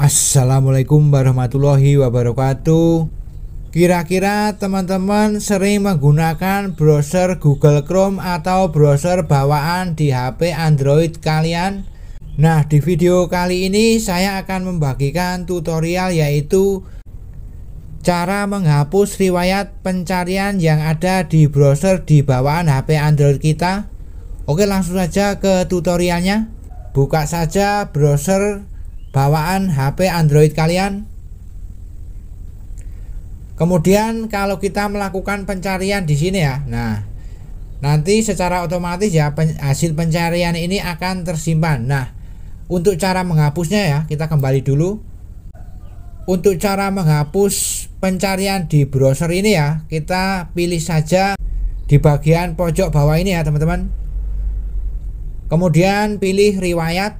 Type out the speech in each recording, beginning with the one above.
Assalamualaikum warahmatullahi wabarakatuh. Kira-kira teman-teman sering menggunakan browser Google Chrome atau browser bawaan di HP Android kalian? Nah, di video kali ini saya akan membagikan tutorial yaitu cara menghapus riwayat pencarian yang ada di browser di bawaan HP Android kita. Oke, langsung saja ke tutorialnya. Buka saja browser bawaan HP Android kalian. Kemudian kalau kita melakukan pencarian di sini ya. Nah, nanti secara otomatis ya pen, hasil pencarian ini akan tersimpan. Nah, untuk cara menghapusnya ya, kita kembali dulu. Untuk cara menghapus pencarian di browser ini ya, kita pilih saja di bagian pojok bawah ini ya, teman-teman. Kemudian pilih riwayat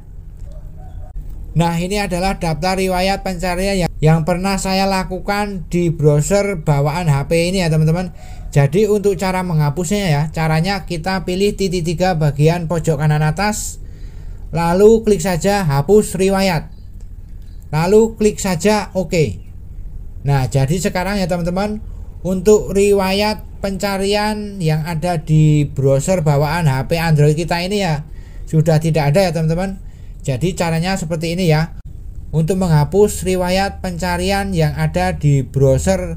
Nah ini adalah daftar riwayat pencarian yang, yang pernah saya lakukan di browser bawaan HP ini ya teman-teman Jadi untuk cara menghapusnya ya Caranya kita pilih titik tiga bagian pojok kanan atas Lalu klik saja hapus riwayat Lalu klik saja OK Nah jadi sekarang ya teman-teman Untuk riwayat pencarian yang ada di browser bawaan HP Android kita ini ya Sudah tidak ada ya teman-teman jadi caranya seperti ini ya. Untuk menghapus riwayat pencarian yang ada di browser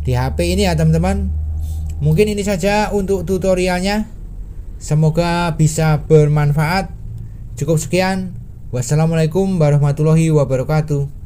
di HP ini ya teman-teman. Mungkin ini saja untuk tutorialnya. Semoga bisa bermanfaat. Cukup sekian. Wassalamualaikum warahmatullahi wabarakatuh.